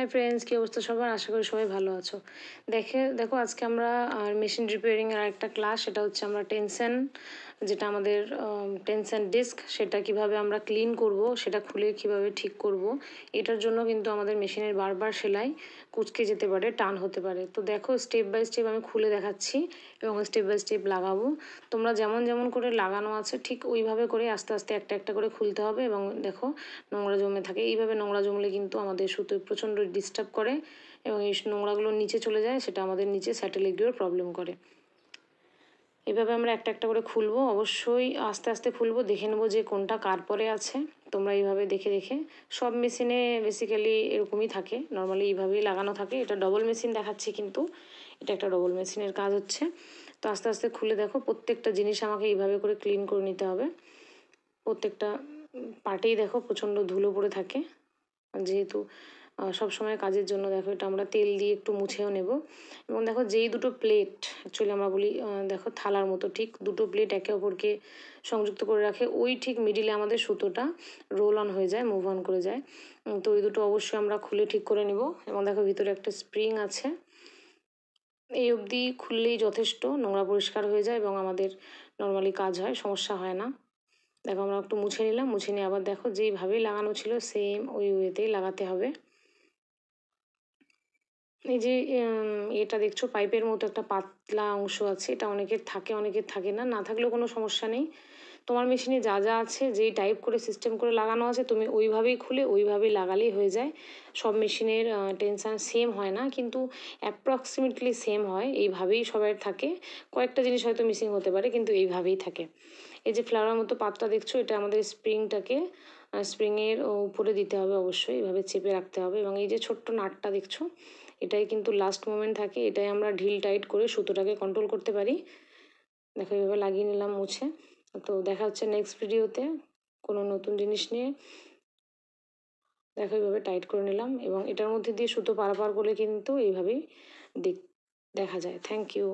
hi friends কী অবস্থা সবার আশা করি সবাই ভালো আছো দেখে দেখো আজকে আমরা মেশিন রিপেয়ারিংয়ের আরেকটা ক্লাস সেটা হচ্ছে আমরা টেনশন যেটা আমাদের টেনশন ডিস্ক ডেস্ক সেটা কিভাবে আমরা ক্লিন করব সেটা খুলে কিভাবে ঠিক করব এটার জন্য কিন্তু আমাদের মেশিনের বারবার সেলাই কুচকে যেতে পারে টান হতে পারে তো দেখো স্টেপ বাই স্টেপ আমি খুলে দেখাচ্ছি এবং স্টেপ বাই স্টেপ লাগাবো তোমরা যেমন যেমন করে লাগানো আছে ঠিক ওইভাবে করে আস্তে আস্তে একটা একটা করে খুলতে হবে এবং দেখো নোংরা জমে থাকে এইভাবে নোংরা জমলে কিন্তু আমাদের সুতো প্রচণ্ড ডিস্টার্ব করে এবং এই নোংরাগুলো নিচে চলে যায় সেটা আমাদের নিচে স্যাটেলে প্রবলেম করে এভাবে আমরা একটা একটা করে খুলবো অবশ্যই আস্তে আস্তে খুলবো দেখে নেবো যে কোনটা কার পরে আছে তোমরা এইভাবে দেখে দেখে সব মেশিনে বেসিক্যালি এরকমই থাকে নর্মালি এইভাবেই লাগানো থাকে এটা ডবল মেশিন দেখাচ্ছি কিন্তু এটা একটা ডবল মেশিনের কাজ হচ্ছে তো আস্তে আস্তে খুলে দেখো প্রত্যেকটা জিনিস আমাকে এইভাবে করে ক্লিন করে নিতে হবে প্রত্যেকটা পার্টেই দেখো প্রচণ্ড ধুলো পড়ে থাকে যেহেতু সব সময় কাজের জন্য দেখো এটা আমরা তেল দিয়ে একটু মুছেও নেব এবং দেখো যেই দুটো প্লেট অ্যাকচুয়ালি আমরা বলি দেখো থালার মতো ঠিক দুটো প্লেট একে অপরকে সংযুক্ত করে রাখে ওই ঠিক মিডিলে আমাদের সুতোটা রোল অন হয়ে যায় মুভ অন করে যায় তো ওই দুটো অবশ্যই আমরা খুলে ঠিক করে নেব এবং দেখো ভিতরে একটা স্প্রিং আছে এই অবধি খুললেই যথেষ্ট নোংরা পরিষ্কার হয়ে যায় এবং আমাদের নর্মালি কাজ হয় সমস্যা হয় না দেখো আমরা একটু মুছে নিলাম মুছে নিয়ে আবার দেখো যেইভাবে লাগানো ছিল সেম ওই ওয়েতেই লাগাতে হবে এই যে এটা দেখছো পাইপের মতো একটা পাতলা অংশ আছে এটা অনেকের থাকে অনেকের থাকে না না থাকলেও কোনো সমস্যা নেই তোমার মেশিনে যা যা আছে যেই টাইপ করে সিস্টেম করে লাগানো আছে তুমি ওইভাবেই খুলে ওইভাবেই লাগালেই হয়ে যায় সব মেশিনের টেনশান সেম হয় না কিন্তু অ্যাপ্রক্সিমেটলি সেম হয় এইভাবেই সবার থাকে কয়েকটা জিনিস হয়তো মিসিং হতে পারে কিন্তু এইভাবেই থাকে এই যে ফ্লাওয়ার মতো পাতটা দেখছো এটা আমাদের স্প্রিংটাকে স্প্রিংয়ের উপরে দিতে হবে অবশ্যই এভাবে চেপে রাখতে হবে এবং এই যে ছোট্ট নাটটা দেখছো এটাই কিন্তু লাস্ট মোমেন্ট থাকে এটাই আমরা ঢিল টাইট করে সুতোটাকে কন্ট্রোল করতে পারি দেখো এভাবে লাগিয়ে নিলাম মুছে তো দেখা হচ্ছে নেক্সট ভিডিওতে কোনো নতুন জিনিস নিয়ে দেখো এইভাবে টাইট করে নিলাম এবং এটার মধ্যে দিয়ে সুতো পারাপার করলে কিন্তু এইভাবেই দেখ দেখা যায় থ্যাংক ইউ